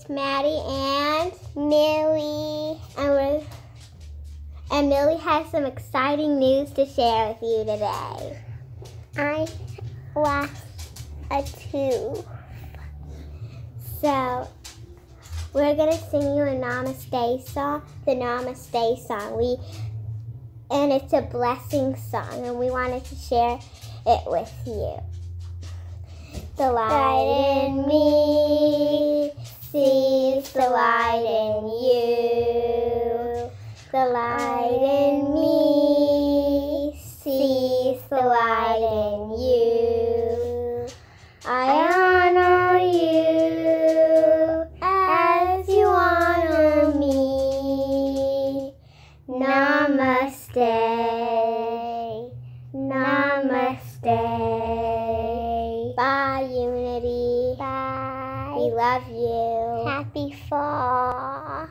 it's Maddie and Millie. And, we're, and Millie has some exciting news to share with you today. I lost a tooth. So we're gonna sing you a Namaste song, the Namaste song. We and it's a blessing song, and we wanted to share it with you. The light in me light in you, the light in me sees the light in you. I honor you as you honor me. Namaste. Namaste. Bye, you. We love you. Happy fall.